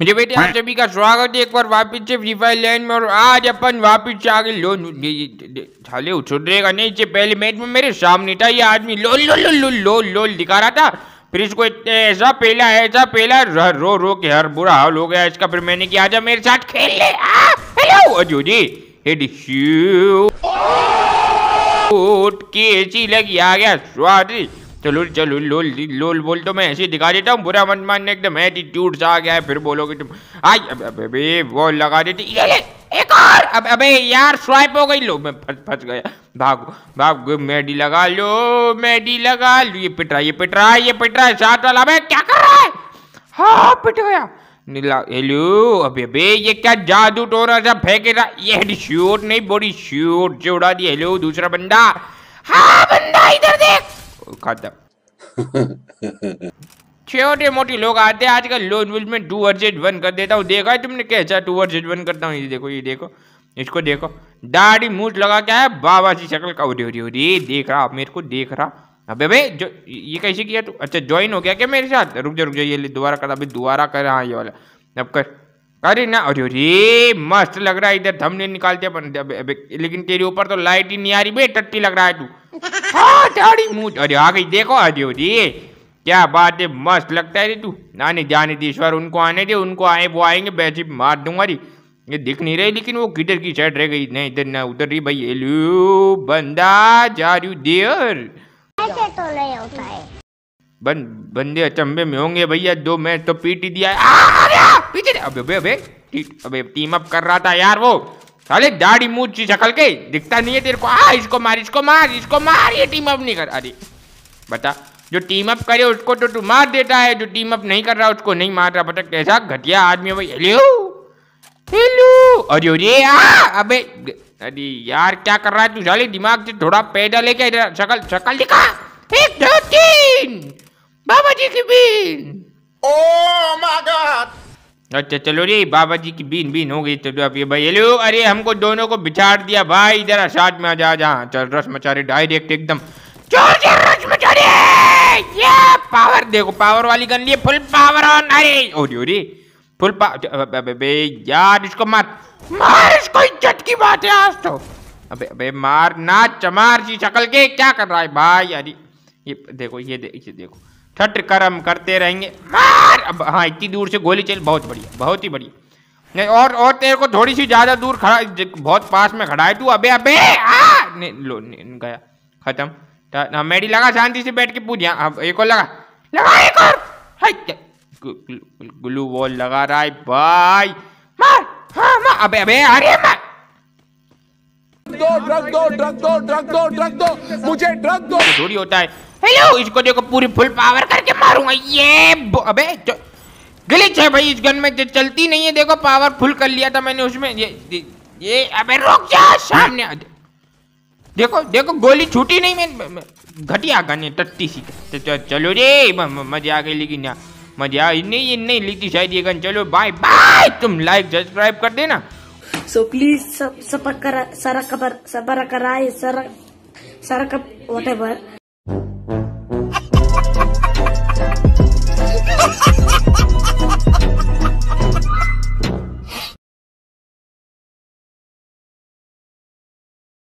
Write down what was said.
मेरे बेटे आप सभी का स्वागत है एक बार वापस से फ्री फायर लैंड में और आज अपन वापस से आगे लोन साले उछुड़ेगा नहीं इससे पहले मैच में मेरे सामने था ये आदमी लोल लोल लोल लोल लोल लोल दिखा रहा था फिर इसको ऐसा पहला ऐसा पहला रो रो के हर बुरा हाल हो गया इसका फिर मैंने किया आजा मेरे साथ खेल ले हेलो अजू जी हेड लगी आ गया स्वादिष्ट चलो चलो लोल लोल बोल तो मैं ऐसे ही दिखा देता हूँ बुरा मन मानने एकदम एटीट्यूड सा आ गया है फिर बोलोगे तुम आई अब अबे वो लगा देती ये ले एक और अब अबे यार स्वाइप हो गई लो मैं फंस फंस गया भाग भाग मेडी लगा लो मेडी लगा लो ये पिट रहा ये पिट रहा ये पिट रहा है सात वाला अबे क्या कर रहा है हाँ पिट गया नीला हेलो अबे अबे ये क्या जादू टोरा सा फेंके रहा ये शूट नहीं बड़ी शूट से उड़ा दी हेलो दूसरा बंदा हाँ बंदा इधर देख खाता छोटे मोटे लोग आते हैं आजकल लोन विल में टू वर्जेड वन कर देता हूँ देखा है तुमने कैसा टू वर्जेड वन करता हूँ ये देखो ये देखो इसको देखो दाढ़ी मूछ लगा क्या है बाबा जी शक्ल का उड़ी उड़ी उड़ी देख रहा मेरे को देख रहा अबे भाई जो ये कैसे किया तू अच्छा ज्वाइन हो गया क्या मेरे साथ रुक जा रुक जा ये दोबारा कर अभी दोबारा कर हाँ ये वाला अब कर अरे ना अरे अरे मस्त लग रहा है इधर थंबनेल निकालते अपन लेकिन तेरे ऊपर तो लाइट ही नहीं आ रही बे टट्टी लग रहा है तू हाँ दाढ़ी अरे आ गई देखो अरे अरे क्या बात है मस्त लगता है तू ना नहीं जाने दे ईश्वर उनको आने दे उनको आए वो आएंगे वैसे मार दूंगा रे ये दिख नहीं रही लेकिन वो किधर की साइड रह गई नहीं इधर ना उधर रही भाई बंदा जा रही देर तो नहीं होता है बन बंदे अचंबे में होंगे भैया दो मैं तो पीटी दिया है आ, अबे अबे अबे अबे टीम अप कर रहा था यार वो साले दाढ़ी मूछ शकल के दिखता नहीं है तेरे को आ इसको मार इसको मार इसको मार ये टीम अप नहीं कर अरे बता जो टीम अप करे उसको तो तू मार देता है जो टीम अप नहीं कर रहा उसको नहीं मार रहा बता कैसा घटिया आदमी है भाई हेलो हेलो अरे अरे अबे अरे यार क्या कर रहा है तू साले दिमाग से थोड़ा पैदा लेके इधर शकल शकल दिखा बाबा जी की बीन ओ माय गॉड अच्छा चलो रे बाबा जी की बीन बीन हो गई तो अब ये भाई हेलो अरे हमको दोनों को बिछाड़ दिया भाई इधर अशाद में आ जा जा चल रस मचा रहे डायरेक्ट एकदम चल चल रस मचा रहे ये पावर देखो पावर वाली गन लिए फुल पावर ऑन अरे ओरे ओरे फुल पावर अबे यार इसको मार मार इसको इज्जत की बात है आज तो अबे अबे मार ना चमार जी शक्ल के क्या कर रहा है भाई यार ये देखो ये, दे, ये देखो ठट कर्म करते रहेंगे मार अब हाँ इतनी दूर से गोली चल बहुत बढ़िया बहुत ही बढ़िया नहीं और और तेरे को थोड़ी सी ज़्यादा दूर खड़ा बहुत पास में खड़ा है तू अबे अबे आ नहीं लो नहीं गया खत्म हाँ, मेरी लगा शांति से बैठ के पूछा अब हाँ, एक और लगा लगा एक और ग्लू वॉल लगा रहा है भाई मार हाँ मार अबे अबे अरे मार दो ड्रग दो ड्रग दो ड्रग दो ड्रग दो मुझे ड्रग दो थोड़ी होता है हेलो इसको देखो पूरी फुल पावर करके मारूंगा ये अबे गलिच है भाई इस गन में जो चलती नहीं है देखो पावर फुल कर लिया था मैंने उसमें ये ये अबे रुक जा सामने देखो देखो गोली छूटी नहीं मैं घटिया गन है टट्टी सी तो चलो रे मजे आ गई लेकिन यहाँ मजे आ नहीं ये नहीं ली शायद ये गन चलो बाय बाय तुम लाइक सब्सक्राइब कर देना सो प्लीज सब सब सारा खबर सबर कराए सर सर कब वट